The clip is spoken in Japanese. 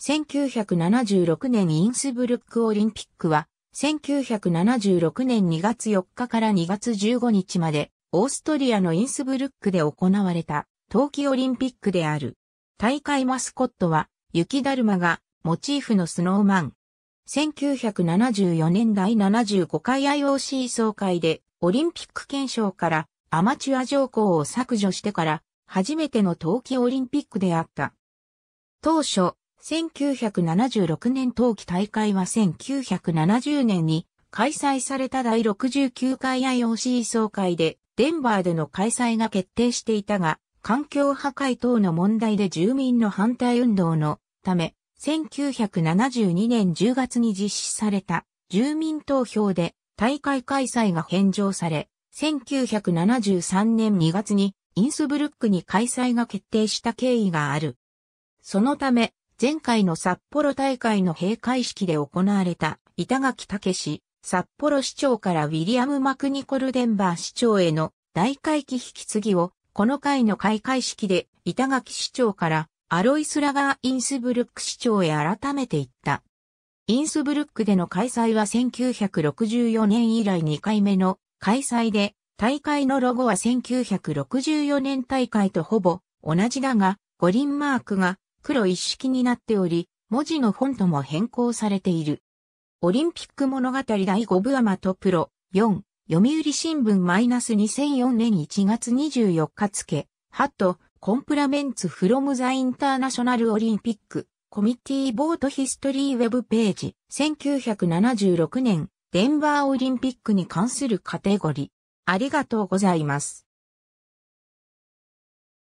1976年インスブルックオリンピックは、1976年2月4日から2月15日まで、オーストリアのインスブルックで行われた、冬季オリンピックである。大会マスコットは、雪だるまが、モチーフのスノーマン。1974年第75回 IOC 総会で、オリンピック憲章からアマチュア条項を削除してから、初めての冬季オリンピックであった。当初、1976年冬季大会は1970年に開催された第69回 IOC 総会でデンバーでの開催が決定していたが、環境破壊等の問題で住民の反対運動のため、1972年10月に実施された住民投票で大会開催が返上され、1973年2月にインスブルックに開催が決定した経緯がある。そのため、前回の札幌大会の閉会式で行われた板垣武史、札幌市長からウィリアム・マクニコル・デンバー市長への大会期引き継ぎを、この回の開会式で板垣市長からアロイス・ラガー・インスブルック市長へ改めて言った。インスブルックでの開催は1964年以来2回目の開催で、大会のロゴは1964年大会とほぼ同じだが、五輪マークが黒一式になっており、文字のフォントも変更されている。オリンピック物語第5部アマトプロ4、読売新聞マイナス2004年1月24日付、ハット、コンプラメンツフロムザインターナショナルオリンピック、コミティーボートヒストリーウェブページ、1976年、デンバーオリンピックに関するカテゴリー。ありがとうございます。